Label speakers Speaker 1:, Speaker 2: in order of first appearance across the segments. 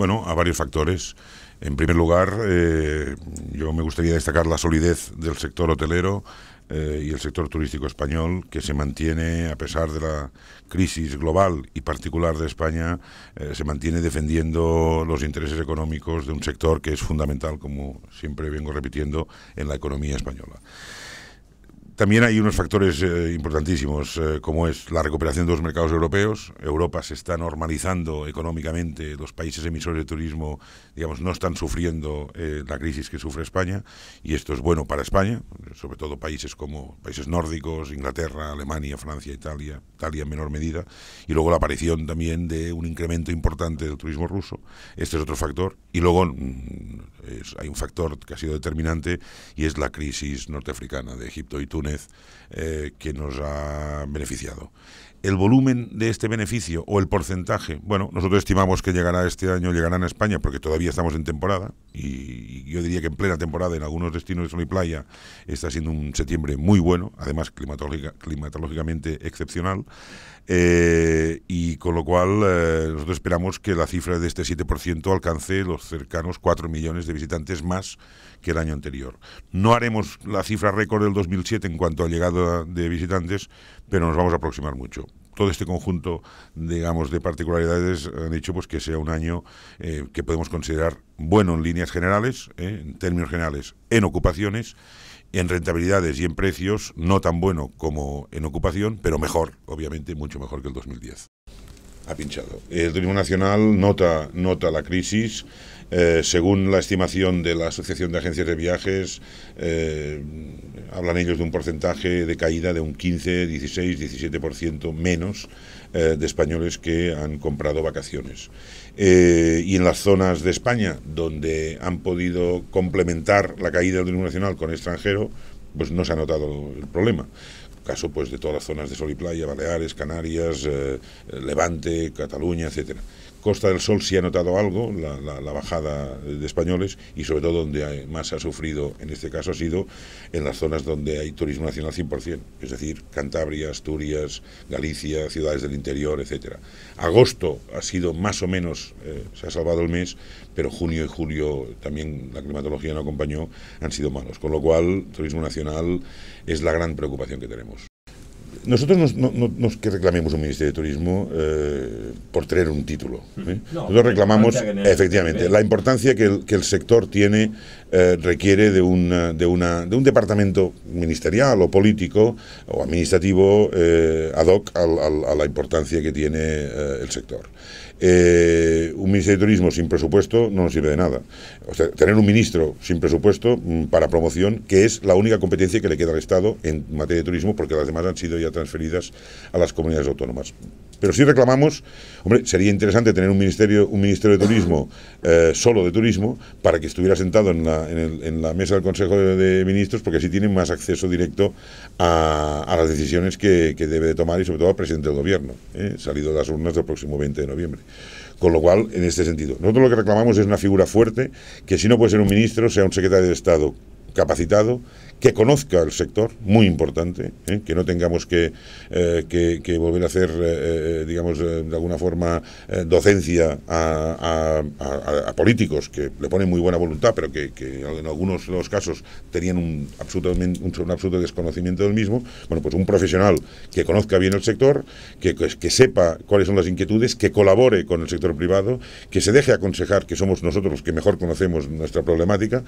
Speaker 1: Bueno, a varios factores. En primer lugar, eh, yo me gustaría destacar la solidez del sector hotelero eh, y el sector turístico español, que se mantiene, a pesar de la crisis global y particular de España, eh, se mantiene defendiendo los intereses económicos de un sector que es fundamental, como siempre vengo repitiendo, en la economía española. También hay unos factores eh, importantísimos, eh, como es la recuperación de los mercados europeos. Europa se está normalizando económicamente, los países emisores de turismo, digamos, no están sufriendo eh, la crisis que sufre España, y esto es bueno para España, sobre todo países como países nórdicos, Inglaterra, Alemania, Francia, Italia, Italia en menor medida, y luego la aparición también de un incremento importante del turismo ruso. Este es otro factor, y luego mm, hay un factor que ha sido determinante y es la crisis norteafricana de Egipto y Túnez eh, que nos ha beneficiado el volumen de este beneficio o el porcentaje, bueno, nosotros estimamos que llegará este año, llegarán a España, porque todavía estamos en temporada, y yo diría que en plena temporada en algunos destinos de sol y playa está siendo un septiembre muy bueno, además climatológicamente excepcional, eh, y con lo cual eh, nosotros esperamos que la cifra de este 7% alcance los cercanos 4 millones de visitantes más que el año anterior. No haremos la cifra récord del 2007 en cuanto a llegada de visitantes, pero nos vamos a aproximar mucho todo este conjunto, digamos, de particularidades han dicho pues, que sea un año eh, que podemos considerar bueno en líneas generales, eh, en términos generales, en ocupaciones, en rentabilidades y en precios, no tan bueno como en ocupación, pero mejor, obviamente, mucho mejor que el 2010 ha pinchado. El turismo nacional nota, nota la crisis, eh, según la estimación de la Asociación de Agencias de Viajes, eh, hablan ellos de un porcentaje de caída de un 15, 16, 17% menos eh, de españoles que han comprado vacaciones. y en las zonas de España donde han podido complementar la caída del turismo nacional con extranjero, pues no se ha notado el problema caso pues de todas las zonas de sol y playa, Baleares, Canarias, Levante, Cataluña, etcétera. Costa del Sol sí ha notado algo, la, bajada de españoles, y sobre todo donde más ha sufrido en este caso ha sido en las zonas donde hay turismo nacional 100%, es decir, Cantabria, Asturias, Galicia, ciudades del interior, etc. Agosto ha sido más o menos, eh, se ha salvado el mes, pero junio y julio también la climatología no acompañó, han sido malos, con lo cual turismo nacional es la gran preocupación que tenemos nosotros nos, no, es que reclamemos un Ministerio de Turismo eh, por tener un título. ¿eh? nosotros reclamamos, efectivamente, la importancia que el, sector tiene eh, requiere de, de, una, de un departamento ministerial o político o administrativo ad hoc a la importancia que tiene el sector. Eh, un Ministerio de Turismo sin presupuesto no nos sirve de nada. O sea, tener un ministro sin presupuesto mm, para promoción, que es la única competencia que le queda al Estado en materia de turismo, porque las demás han sido ya transferidas a las comunidades autónomas. Pero si reclamamos, hombre, sería interesante tener un ministerio, un ministerio de turismo eh, solo de turismo para que estuviera sentado en la, mesa del Consejo de, Ministros, porque así tiene más acceso directo a, las decisiones que, debe de tomar y sobre todo al presidente del gobierno, ¿eh? salido de las urnas del próximo 20 de noviembre. Con lo cual, en este sentido, nosotros lo que reclamamos es una figura fuerte, que si no puede ser un ministro, sea un secretario de Estado capacitado, que conozca el sector, muy importante, ¿eh? que no tengamos que, eh, volver a hacer, eh, digamos, de alguna forma docencia a, políticos que le ponen muy buena voluntad, pero que, en algunos los casos tenían un, absolutamente, un, absoluto desconocimiento del mismo. Bueno, pues un profesional que conozca bien el sector, que, que sepa cuáles son las inquietudes, que colabore con el sector privado, que se deje aconsejar, que somos nosotros los que mejor conocemos nuestra problemática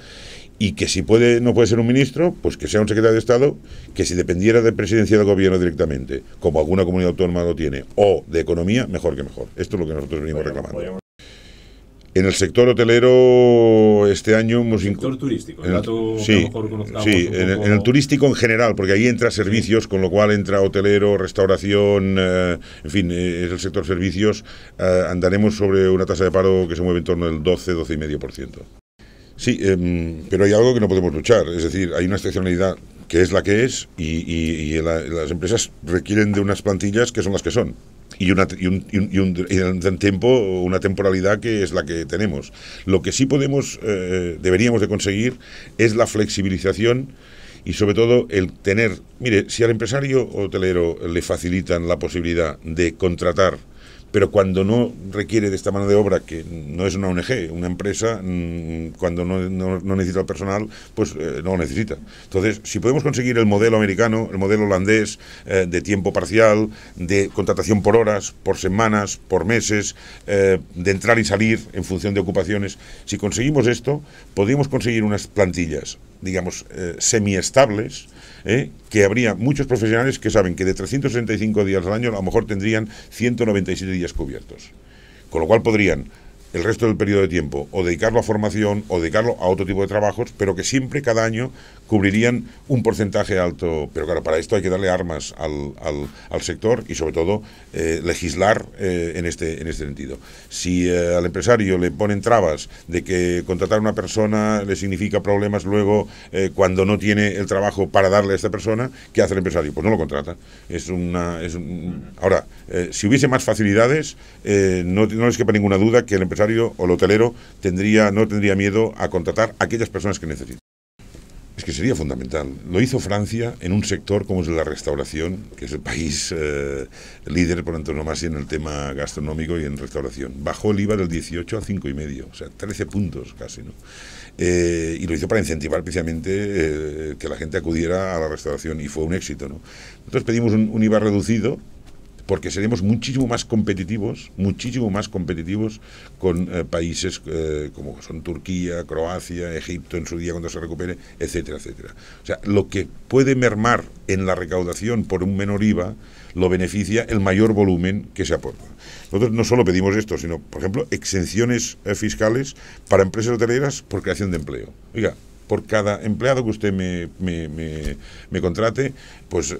Speaker 1: y que si puede no puede ser un ministro, pues que sea un secretario de Estado que si dependiera de presidencia del gobierno directamente, como alguna comunidad autónoma lo tiene, o de economía, mejor que mejor. Esto es lo que nosotros venimos reclamando. En el sector hotelero este año hemos... El sector turístico, el dato que mejor sí en, el, turístico en general, porque ahí entra servicios, con lo cual entra hotelero, restauración, eh, en fin, eh, es el sector servicios, eh, andaremos sobre una tasa de paro que se mueve en torno del 12, 12,5%. Sí, em, pero hay algo que no podemos luchar, es decir, hay una excepcionalidad que es la que es y, las empresas requieren de unas plantillas que son las que son y, una, y, un, y, un, tiempo, una temporalidad que es la que tenemos. Lo que sí podemos, eh, deberíamos de conseguir es la flexibilización y sobre todo el tener, mire, si al empresario hotelero le facilitan la posibilidad de contratar pero cuando no requiere de esta mano de obra, que no es una ONG, una empresa, mm, cuando no, necesita el personal, pues eh, no lo necesita. Entonces, si podemos conseguir el modelo americano, el modelo holandés, eh, de tiempo parcial, de contratación por horas, por semanas, por meses, eh, de entrar y salir en función de ocupaciones, si conseguimos esto, podríamos conseguir unas plantillas digamos, eh, semiestables, eh, que habría muchos profesionales que saben que de 365 días al año a lo mejor tendrían 197 días cubiertos. Con lo cual podrían el resto del periodo de tiempo, o dedicarlo a formación, o dedicarlo a otro tipo de trabajos, pero que siempre cada año cubrirían un porcentaje alto. Pero claro, para esto hay que darle armas al, sector y sobre todo eh, legislar eh, en, este, en este sentido. Si eh, al empresario le ponen trabas de que contratar a una persona le significa problemas luego cuando no tiene el trabajo para darle a esta persona, ¿qué hace el empresario? Pues no lo contrata. Es una, Ahora, si hubiese más facilidades, no, no les quepa ninguna duda que el empresario o el hotelero tendría, no tendría miedo a contratar a aquellas personas que necesita. Es que sería fundamental. Lo hizo Francia en un sector como es la restauración, que es el país eh, líder por antonomasia en el tema gastronómico y en restauración. Bajó el IVA del 18 y 5,5, o sea, 13 puntos casi, ¿no? Eh, y lo hizo para incentivar precisamente eh, que la gente acudiera a la restauración y fue un éxito. ¿no? Nosotros pedimos un, IVA reducido porque seremos muchísimo más competitivos, muchísimo más competitivos con eh, países eh, como son Turquía, Croacia, Egipto en su día cuando se recupere, etcétera, etcétera. O sea, lo que puede mermar en la recaudación por un menor IVA lo beneficia el mayor volumen que se aporta. Nosotros no solo pedimos esto, sino, por ejemplo, exenciones eh, fiscales para empresas hoteleras por creación de empleo. Oiga, por cada empleado que usted me, me contrate, pues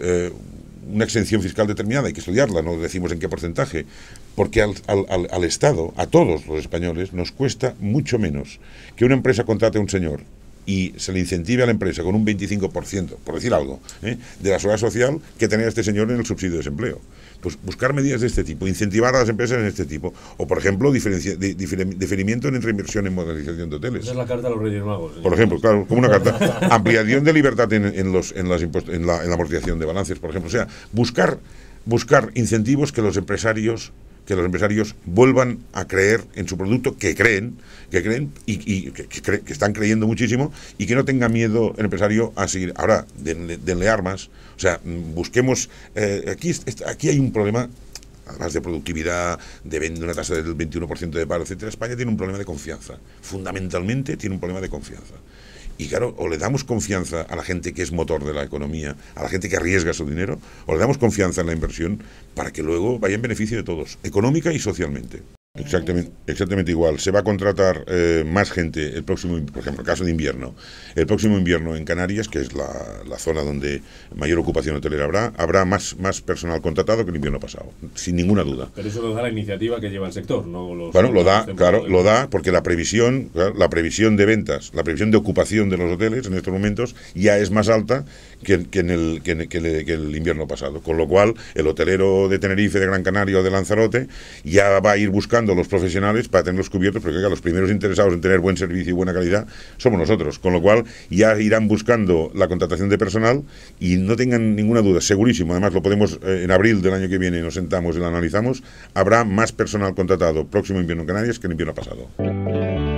Speaker 1: una exención fiscal determinada, hay que estudiarla, no decimos en qué porcentaje, porque al, al, al Estado, a todos los españoles, nos cuesta mucho menos que una empresa contrate a un señor y se le incentive a la empresa con un 25%, por decir algo, ¿eh? de la seguridad social que tenía este señor en el subsidio de desempleo. Pues buscar medidas de este tipo, incentivar a las empresas en este tipo. O, por ejemplo, diferimiento en reinversión en modernización de hoteles. es la carta de los Reyes Magos. ¿eh? Por ejemplo, claro, como una carta. Ampliación de libertad en, los, en, las la, en la amortización de balances, por ejemplo. O sea, buscar, buscar incentivos que los empresarios que los empresarios vuelvan a creer en su producto, que creen, que creen y, que, están creyendo muchísimo y que no tenga miedo el empresario a seguir. Ahora, denle, armas, o sea, mm, busquemos, eh, aquí, aquí hay un problema Además de productividad, de una tasa del 21% de paro, etcétera, España tiene un problema de confianza. Fundamentalmente tiene un problema de confianza. Y claro, o le damos confianza a la gente que es motor de la economía, a la gente que arriesga su dinero, o le damos confianza en la inversión para que luego vaya en beneficio de todos, económica y socialmente. Exactamente, igual. Se va a contratar eh, más gente el próximo, por ejemplo, caso de invierno. El próximo invierno en Canarias, que es la, zona donde mayor ocupación hotelera habrá, habrá más, más personal contratado que el invierno pasado, sin ninguna duda. Pero eso lo da la iniciativa que lleva el sector, ¿no? bueno, lo da, claro, lo da porque la previsión, la previsión de ventas, la previsión de ocupación de los hoteles en estos momentos ya es más alta que, en, el, que, el, que el invierno pasado. Con lo cual, el hotelero de Tenerife, de Gran Canaria o de Lanzarote ya va a ir buscando los profesionales para tenerlos cubiertos, porque los primeros interesados en tener buen servicio y buena calidad somos nosotros, con lo cual ya irán buscando la contratación de personal y no tengan ninguna duda, segurísimo, además lo podemos eh, en abril del año que viene, nos sentamos y lo analizamos, habrá más personal contratado próximo invierno en Canarias que el invierno pasado.